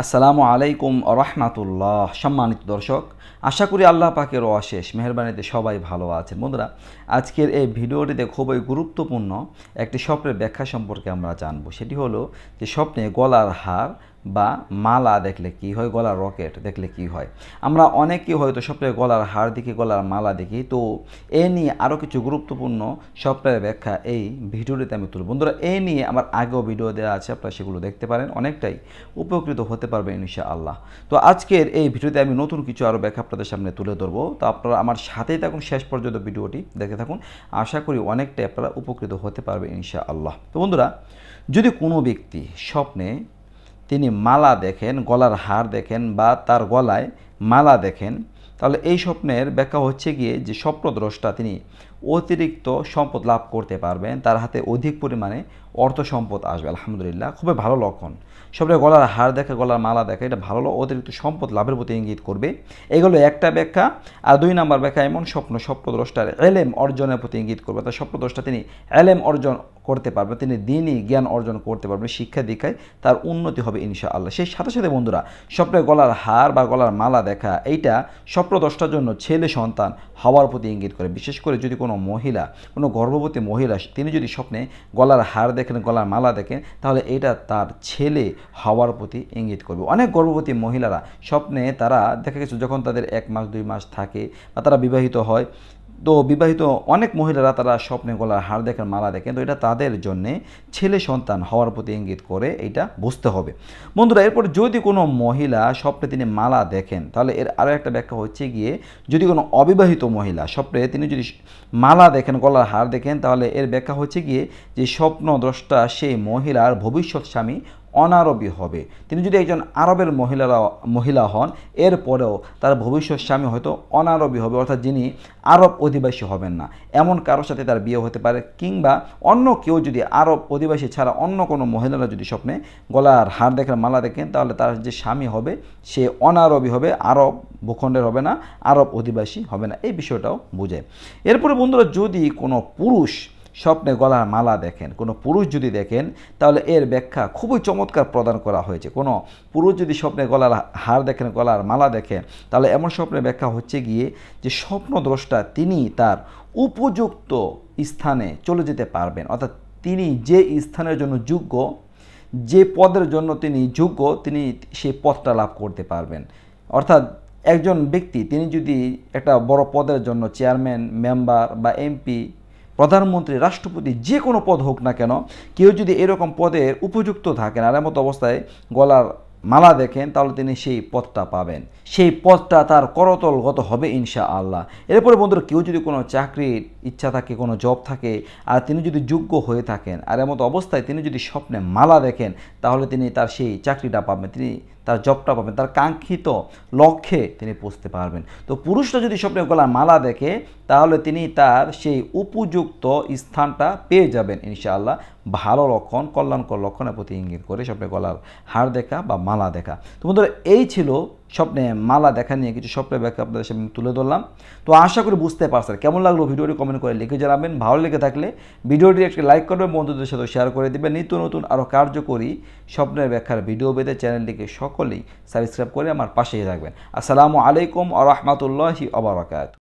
আসসালামু আলাইকুম রহমাতুল্লাহ সম্মানিত দর্শক আশা করি আল্লাহ পাকের অশেষ মেহরবানিতে সবাই ভালো আছেন বন্ধুরা আজকের এই ভিডিওটিতে খুবই গুরুত্বপূর্ণ একটি স্বপ্নের ব্যাখ্যা সম্পর্কে আমরা জানব সেটি হলো যে স্বপ্নে গলার হার বা মালা দেখলে কি হয় গলার রকেট দেখলে কি হয় আমরা অনেকেই হয়তো স্বপ্নের গলার হার দেখি গলার মালা দেখি তো এ নিয়ে আরও কিছু গুরুত্বপূর্ণ স্বপ্নের ব্যাখ্যা এই ভিডিওটিতে আমি তুলব বন্ধুরা এ নিয়ে আমার আগেও ভিডিও দেওয়া আছে আপনারা সেগুলো দেখতে পারেন অনেকটাই উপকৃত হতে পারবে ইনশা আল্লাহ তো আজকের এই ভিডিওতে আমি নতুন কিছু আরও ব্যাখ্যা আপনাদের সামনে তুলে ধরবো তো আপনারা আমার সাথেই থাকুন শেষ পর্যন্ত ভিডিওটি দেখে থাকুন আশা করি অনেকটাই আপনারা উপকৃত হতে পারবে ইনশা আল্লাহ তো বন্ধুরা যদি কোনো ব্যক্তি স্বপ্নে তিনি মালা দেখেন গলার হার দেখেন বা তার গলায় মালা দেখেন তাহলে এই স্বপ্নের ব্যাখ্যা হচ্ছে গিয়ে যে স্বপ্নদ্রষ্টা তিনি অতিরিক্ত সম্পদ লাভ করতে পারবেন তার হাতে অধিক পরিমাণে অর্থ সম্পদ আসবে আলহামদুলিল্লাহ খুবই ভালো লক্ষণ সবটা গলার হার দেখা গলার মালা দেখা এটা ভালো অতিরিক্ত সম্পদ লাভের প্রতি ইঙ্গিত করবে এগুলো একটা ব্যাখ্যা আর দুই নাম্বার ব্যাখ্যা এমন স্বপ্ন স্বপ্নদ্রষ্টার এলেম অর্জনের প্রতি ইঙ্গিত করবে তার স্বপ্নদ্রষ্টা তিনি এলেম অর্জন করতে পারবে তিনি দিনই জ্ঞান অর্জন করতে পারবেন শিক্ষা দীক্ষায় তার উন্নতি হবে ইনশা আল্লাহ সেই সাথে সাথে বন্ধুরা স্বপ্নে গলার হার বা গলার মালা দেখা এইটা স্বপ্নদ্রষ্টার জন্য ছেলে সন্তান হওয়ার প্রতি ইঙ্গিত করে বিশেষ করে যদি কোনো কোনো মহিলা কোনো গর্ভবতী মহিলা তিনি যদি স্বপ্নে গলার হার দেখেন গলার মালা দেখেন তাহলে এটা তার ছেলে হওয়ার প্রতি ইঙ্গিত করবে অনেক গর্ভবতী মহিলারা স্বপ্নে তারা দেখা গেছে যখন তাদের এক মাস দুই মাস থাকে বা তারা বিবাহিত হয় তো বিবাহিত অনেক মহিলারা তারা স্বপ্নে গলার হার দেখেন মালা দেখেন তো এটা তাদের জন্যে ছেলে সন্তান হওয়ার প্রতি ইঙ্গিত করে এটা বুঝতে হবে বন্ধুরা এরপর যদি কোনো মহিলা স্বপ্নে তিনি মালা দেখেন তাহলে এর আরও একটা ব্যাখ্যা হচ্ছে গিয়ে যদি কোনো অবিবাহিত মহিলা স্বপ্নে তিনি যদি মালা দেখেন গলার হার দেখেন তাহলে এর ব্যাখ্যা হচ্ছে গিয়ে যে স্বপ্নদ্রষ্টা সেই মহিলার ভবিষ্যৎ স্বামী অনারবি হবে তিনি যদি একজন আরবের মহিলারা মহিলা হন এরপরেও তার ভবিষ্যৎ স্বামী হয়তো অনারবি হবে অর্থাৎ যিনি আরব অধিবাসী হবেন না এমন কারোর সাথে তার বিয়ে হতে পারে কিংবা অন্য কেউ যদি আরব অধিবাসী ছাড়া অন্য কোনো মহিলারা যদি স্বপ্নে গলার হার দেখেন মালা দেখেন তাহলে তার যে স্বামী হবে সে অনারবি হবে আরব ভূখণ্ডের হবে না আরব অধিবাসী হবে না এই বিষয়টাও বোঝায় এরপরে বন্ধুরা যদি কোনো পুরুষ স্বপ্নে গলার মালা দেখেন কোনো পুরুষ যদি দেখেন তাহলে এর ব্যাখ্যা খুবই চমৎকার প্রদান করা হয়েছে কোনো পুরুষ যদি স্বপ্নে গলার হার দেখেন গলার মালা দেখেন তাহলে এমন স্বপ্নের ব্যাখ্যা হচ্ছে গিয়ে যে স্বপ্নদ্রষ্টা তিনি তার উপযুক্ত স্থানে চলে যেতে পারবেন অর্থাৎ তিনি যে স্থানের জন্য যোগ্য যে পদের জন্য তিনি যোগ্য তিনি সেই পদটা লাভ করতে পারবেন অর্থাৎ একজন ব্যক্তি তিনি যদি একটা বড় পদের জন্য চেয়ারম্যান মেম্বার বা এমপি প্রধানমন্ত্রী রাষ্ট্রপতি যে কোনো পদ হোক না কেন কেউ যদি এরকম পদের উপযুক্ত থাকেন আর এমতো অবস্থায় গলার মালা দেখেন তাহলে তিনি সেই পদটা পাবেন সেই পদটা তার করতলগত হবে ইনশা আল্লাহ এরপরে বন্ধুরা কেউ যদি কোনো চাকরির ইচ্ছা থাকে কোনো জব থাকে আর তিনি যদি যোগ্য হয়ে থাকেন আর এমতো অবস্থায় তিনি যদি স্বপ্নে মালা দেখেন তাহলে তিনি তার সেই চাকরিটা পাবেন তিনি তার জবটা পাবেন তার কাঙ্ক্ষিত লক্ষ্যে তিনি পৌঁছতে পারবেন তো পুরুষরা যদি স্বপ্নের গলার মালা দেখে তাহলে তিনি তার সেই উপযুক্ত স্থানটা পেয়ে যাবেন ইনশাআল্লাহ ভালো লক্ষণ কল্যাণকর লক্ষণের প্রতি ইঙ্গিত করে স্বপ্নের গলার হার দেখা বা মালা দেখা তো বন্ধুরা এই ছিল স্বপ্নে মালা দেখা নিয়ে কিছু স্বপ্নের ব্যাখ্যা আপনাদের সামনে তুলে ধরলাম তো আশা করি বুঝতে পারছেন কেমন লাগলো ভিডিওটি কমেন্ট করে লিখে জানাবেন ভালো লেগে থাকলে ভিডিওটি একটি লাইক করবেন বন্ধুদের সাথে শেয়ার করে দেবেন নিত্য নতুন আরও কার্যকরী স্বপ্নের ব্যাখ্যার ভিডিও পেতে চ্যানেলটিকে সকলেই সাবস্ক্রাইব করে আমার পাশেই থাকবেন আসসালামু আলাইকুম আ রহমতুল্লাহি অবরাকাত